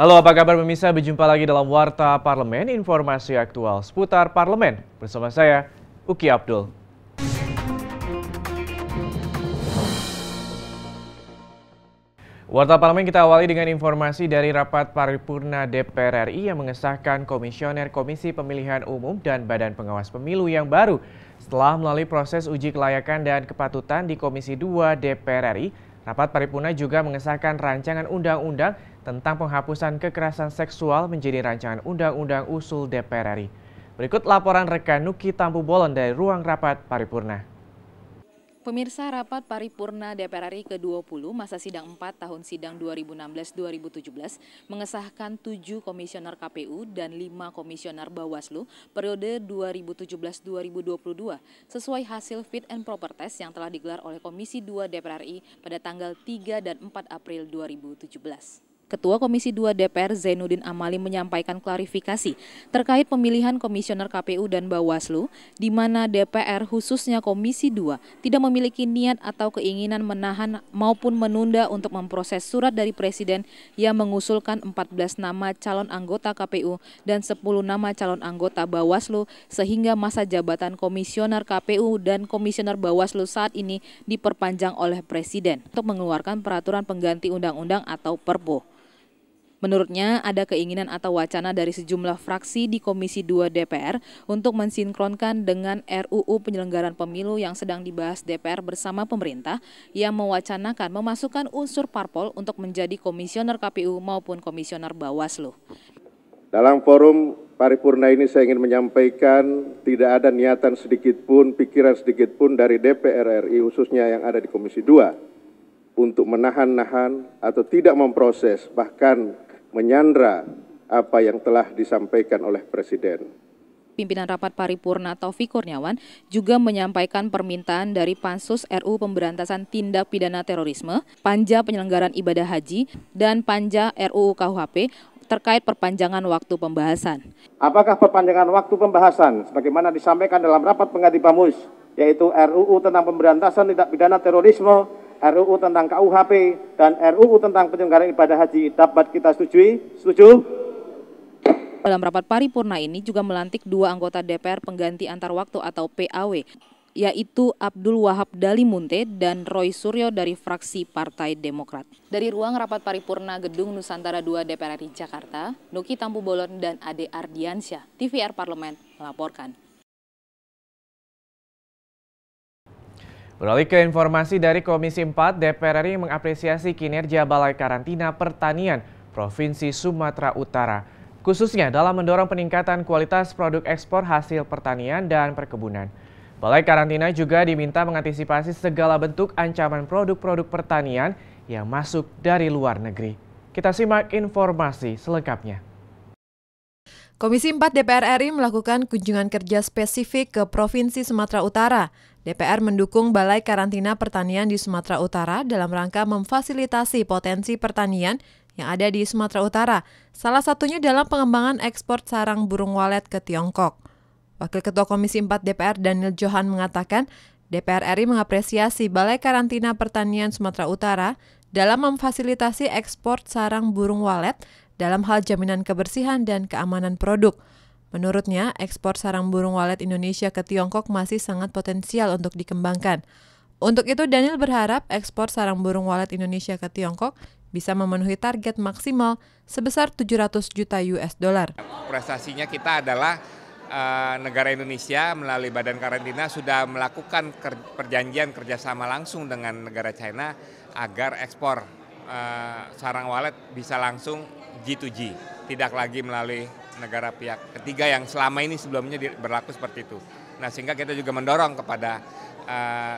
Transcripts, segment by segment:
Halo, apa kabar pemirsa? Berjumpa lagi dalam Warta Parlemen, informasi aktual seputar parlemen. Bersama saya, Uki Abdul. Warta Parlemen kita awali dengan informasi dari rapat paripurna DPR RI yang mengesahkan komisioner Komisi Pemilihan Umum dan Badan Pengawas Pemilu yang baru setelah melalui proses uji kelayakan dan kepatutan di Komisi 2 DPR RI. Rapat paripurna juga mengesahkan rancangan undang-undang tentang penghapusan kekerasan seksual menjadi rancangan undang-undang usul DPR RI. Berikut laporan rekan Nuki Tampu Bolon dari Ruang Rapat Paripurna. Pemirsa rapat paripurna DPR RI ke-20 masa sidang 4 tahun sidang 2016-2017 mengesahkan 7 komisioner KPU dan 5 komisioner Bawaslu periode 2017-2022 sesuai hasil fit and proper test yang telah digelar oleh Komisi 2 DPR RI pada tanggal 3 dan 4 April 2017. Ketua Komisi 2 DPR Zainuddin Amali menyampaikan klarifikasi terkait pemilihan komisioner KPU dan Bawaslu, di mana DPR khususnya Komisi 2 tidak memiliki niat atau keinginan menahan maupun menunda untuk memproses surat dari Presiden yang mengusulkan 14 nama calon anggota KPU dan 10 nama calon anggota Bawaslu sehingga masa jabatan komisioner KPU dan komisioner Bawaslu saat ini diperpanjang oleh Presiden untuk mengeluarkan peraturan pengganti undang-undang atau Perpu. Menurutnya, ada keinginan atau wacana dari sejumlah fraksi di Komisi 2 DPR untuk mensinkronkan dengan RUU penyelenggaraan pemilu yang sedang dibahas DPR bersama pemerintah yang mewacanakan memasukkan unsur parpol untuk menjadi komisioner KPU maupun komisioner Bawaslu. Dalam forum paripurna ini saya ingin menyampaikan tidak ada niatan sedikit pun, pikiran sedikit pun dari DPR RI khususnya yang ada di Komisi 2 untuk menahan-nahan atau tidak memproses bahkan menyandra apa yang telah disampaikan oleh Presiden. Pimpinan Rapat Paripurna Taufik Kurniawan juga menyampaikan permintaan dari Pansus RU Pemberantasan Tindak Pidana Terorisme, Panja Penyelenggaran Ibadah Haji, dan Panja RUU KUHP terkait perpanjangan waktu pembahasan. Apakah perpanjangan waktu pembahasan sebagaimana disampaikan dalam rapat pengganti Bamus yaitu RUU tentang pemberantasan tindak pidana terorisme RUU tentang KUHP, dan RUU tentang penyelenggaraan ibadah haji dapat kita setujui? Setuju? Dalam rapat paripurna ini juga melantik dua anggota DPR pengganti antar waktu atau PAW, yaitu Abdul Wahab Dali Munte dan Roy Suryo dari fraksi Partai Demokrat. Dari ruang rapat paripurna Gedung Nusantara 2 DPR RI Jakarta, Nuki Tampu Bolon dan Ade Ardiansyah, TVR Parlemen melaporkan. Beralih ke informasi dari Komisi 4, DPR RI mengapresiasi kinerja Balai Karantina Pertanian Provinsi Sumatera Utara, khususnya dalam mendorong peningkatan kualitas produk ekspor hasil pertanian dan perkebunan. Balai Karantina juga diminta mengantisipasi segala bentuk ancaman produk-produk pertanian yang masuk dari luar negeri. Kita simak informasi selengkapnya. Komisi 4 DPR RI melakukan kunjungan kerja spesifik ke Provinsi Sumatera Utara DPR mendukung Balai Karantina Pertanian di Sumatera Utara dalam rangka memfasilitasi potensi pertanian yang ada di Sumatera Utara, salah satunya dalam pengembangan ekspor sarang burung walet ke Tiongkok. Wakil Ketua Komisi 4 DPR Daniel Johan mengatakan, DPR RI mengapresiasi Balai Karantina Pertanian Sumatera Utara dalam memfasilitasi ekspor sarang burung walet dalam hal jaminan kebersihan dan keamanan produk. Menurutnya, ekspor sarang burung walet Indonesia ke Tiongkok masih sangat potensial untuk dikembangkan. Untuk itu, Daniel berharap ekspor sarang burung walet Indonesia ke Tiongkok bisa memenuhi target maksimal sebesar 700 juta US dollar. Prestasinya kita adalah eh, negara Indonesia melalui Badan Karantina sudah melakukan ker perjanjian kerjasama langsung dengan negara China agar ekspor eh, sarang walet bisa langsung G2G, tidak lagi melalui negara pihak ketiga yang selama ini sebelumnya berlaku seperti itu. Nah sehingga kita juga mendorong kepada uh,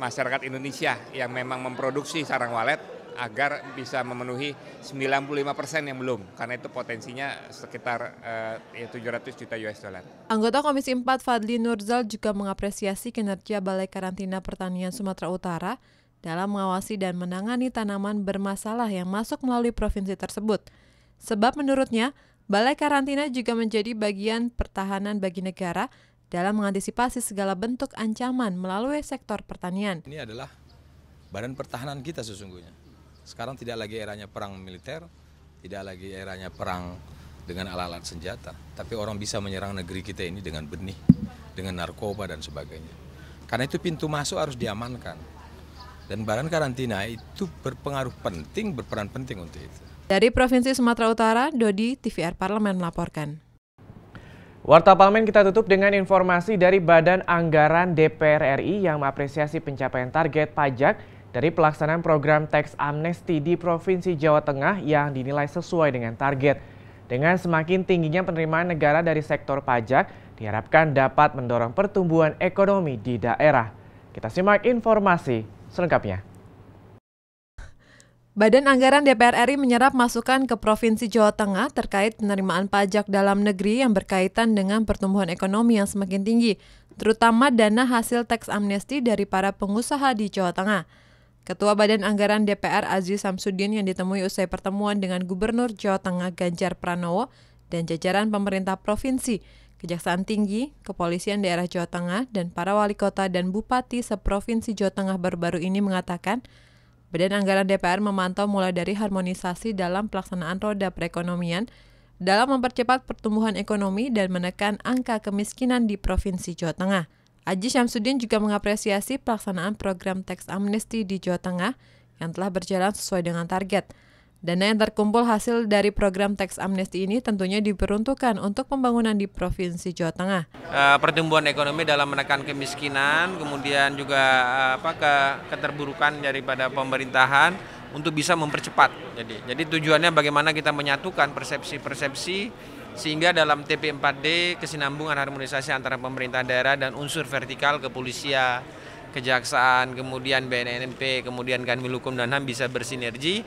masyarakat Indonesia yang memang memproduksi sarang walet agar bisa memenuhi 95% yang belum karena itu potensinya sekitar eh, ya tujuh eh, 700 juta US dollar. Anggota Komisi 4 Fadli Nurzal juga mengapresiasi kinerja Balai Karantina Pertanian Sumatera Utara dalam mengawasi dan menangani tanaman bermasalah yang masuk melalui provinsi tersebut. Sebab menurutnya, Balai karantina juga menjadi bagian pertahanan bagi negara dalam mengantisipasi segala bentuk ancaman melalui sektor pertanian. Ini adalah badan pertahanan kita sesungguhnya. Sekarang tidak lagi eranya perang militer, tidak lagi eranya perang dengan alat-alat senjata, tapi orang bisa menyerang negeri kita ini dengan benih, dengan narkoba dan sebagainya. Karena itu pintu masuk harus diamankan. Dan badan karantina itu berpengaruh penting, berperan penting untuk itu. Dari Provinsi Sumatera Utara, Dodi, TVR Parlemen melaporkan. Warta Parlemen kita tutup dengan informasi dari Badan Anggaran DPR RI yang mengapresiasi pencapaian target pajak dari pelaksanaan program teks amnesti di Provinsi Jawa Tengah yang dinilai sesuai dengan target. Dengan semakin tingginya penerimaan negara dari sektor pajak, diharapkan dapat mendorong pertumbuhan ekonomi di daerah. Kita simak informasi selengkapnya. Badan Anggaran DPR RI menyerap masukan ke Provinsi Jawa Tengah terkait penerimaan pajak dalam negeri yang berkaitan dengan pertumbuhan ekonomi yang semakin tinggi, terutama dana hasil teks amnesti dari para pengusaha di Jawa Tengah. Ketua Badan Anggaran DPR Aziz Samsudin yang ditemui usai pertemuan dengan Gubernur Jawa Tengah Ganjar Pranowo dan jajaran pemerintah provinsi, Kejaksaan Tinggi, Kepolisian Daerah Jawa Tengah, dan para wali kota dan bupati seprovinsi Jawa Tengah baru-baru ini mengatakan Badan Anggaran DPR memantau mulai dari harmonisasi dalam pelaksanaan roda perekonomian dalam mempercepat pertumbuhan ekonomi dan menekan angka kemiskinan di Provinsi Jawa Tengah. Aji Syamsuddin juga mengapresiasi pelaksanaan program teks amnesti di Jawa Tengah yang telah berjalan sesuai dengan target – Dana yang terkumpul hasil dari program teks amnesti ini tentunya diperuntukkan untuk pembangunan di Provinsi Jawa Tengah. E, pertumbuhan ekonomi dalam menekan kemiskinan, kemudian juga eh, apa ke keterburukan daripada pemerintahan untuk bisa mempercepat. Jadi, jadi tujuannya bagaimana kita menyatukan persepsi-persepsi sehingga dalam TP4D kesinambungan harmonisasi antara pemerintah daerah dan unsur vertikal kepolisian kejaksaan, kemudian BNNP, kemudian Kanwil Hukum dan HAM bisa bersinergi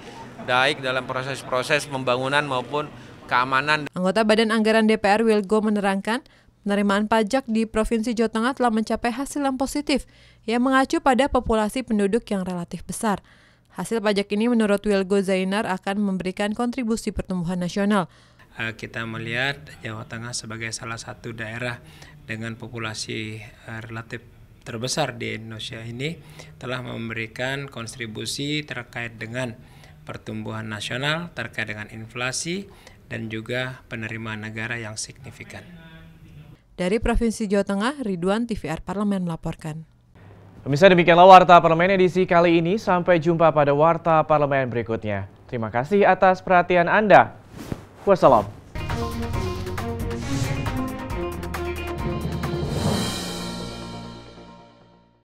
baik dalam proses-proses pembangunan maupun keamanan. Anggota Badan Anggaran DPR Wilgo menerangkan, penerimaan pajak di Provinsi Jawa Tengah telah mencapai hasil yang positif yang mengacu pada populasi penduduk yang relatif besar. Hasil pajak ini menurut Wilgo Zainar akan memberikan kontribusi pertumbuhan nasional. Eh, kita melihat Jawa Tengah sebagai salah satu daerah dengan populasi eh, relatif terbesar di Indonesia ini telah memberikan kontribusi terkait dengan pertumbuhan nasional terkait dengan inflasi dan juga penerimaan negara yang signifikan. Dari Provinsi Jawa Tengah, Ridwan TVR Parlemen melaporkan. Pemirsa demikianlah Warta Parlemen edisi kali ini. Sampai jumpa pada Warta Parlemen berikutnya. Terima kasih atas perhatian Anda. Wassalam.